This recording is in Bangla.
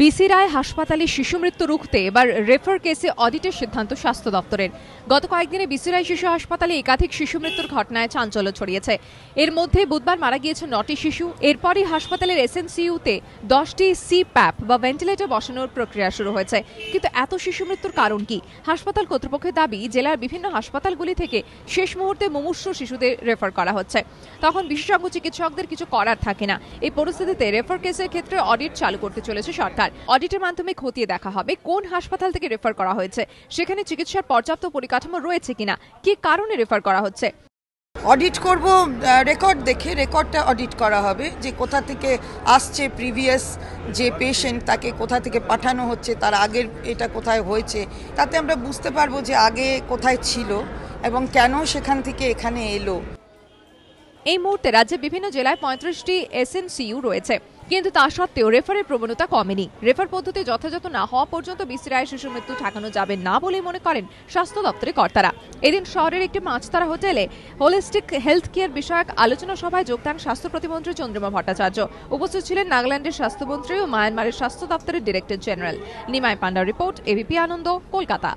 বিসি রায় হাসপাতালে শিশু মৃত্যু রুখতে এবার রেফার কেসে অডিটের সিদ্ধান্ত স্বাস্থ্য দপ্তরের গত কয়েকদিনে বিসি রায় শিশু হাসপাতালে একাধিক শিশু মৃত্যুর ঘটনায় চাঞ্চল্য ছড়িয়েছে এর মধ্যে বুধবার মারা গিয়েছে নটি শিশু এরপরই হাসপাতালের এসএনসিইউতে দশটি সি প্যাপ বা ভেন্টিলেটর বসানোর প্রক্রিয়া শুরু হয়েছে কিন্তু এত শিশু মৃত্যুর কারণ কি হাসপাতাল কর্তৃপক্ষের দাবি জেলার বিভিন্ন হাসপাতালগুলি থেকে শেষ মুহূর্তে মুমূর্ষ শিশুদের রেফার করা হচ্ছে তখন বিশেষজ্ঞ চিকিৎসকদের কিছু করার থাকে না এই পরিস্থিতিতে রেফার কেসের ক্ষেত্রে অডিট চালু করতে চলেছে সরকার ডাক্তার অডিটের মাধ্যমে খতিয়ে দেখা হবে কোন হাসপাতাল থেকে রেফার করা হয়েছে সেখানে চিকিৎসার পর্যাপ্ত পরিকাঠামো রয়েছে কিনা কি কারণে রেফার করা হচ্ছে অডিট করব রেকর্ড দেখে রেকর্ডটা অডিট করা হবে যে কোথা থেকে আসছে প্রিভিয়াস যে পেশেন্ট তাকে কোথা থেকে পাঠানো হচ্ছে তার আগের এটা কোথায় হয়েছে তাতে আমরা বুঝতে পারবো যে আগে কোথায় ছিল এবং কেন সেখান থেকে এখানে এলো এই মুহূর্তে রাজ্যে বিভিন্ন জেলায় পঁয়ত্রিশটি এসএনসিইউ রয়েছে কিন্তু তা সত্ত্বেও রেফারের প্রবণতা কমেনি রেফার পদ্ধতি যথাযথ না হওয়া পর্যন্ত বিসিরায় শিশু মৃত্যু ঠেকানো যাবে না বলে মনে করেন স্বাস্থ্য দপ্তরের কর্তারা এদিন শহরের একটি মাছতারা হোটেলে হোলিস্টিক হেলথ কেয়ার বিষয়ক আলোচনা সভায় যোগ দেন স্বাস্থ্য প্রতিমন্ত্রী চন্দ্রমা ভট্টাচার্য উপস্থিত ছিলেন নাগাল্যান্ডের স্বাস্থ্যমন্ত্রী ও মায়ানমারের স্বাস্থ্য দপ্তরের director general Nimai Panda report ABP Ananda Kolkata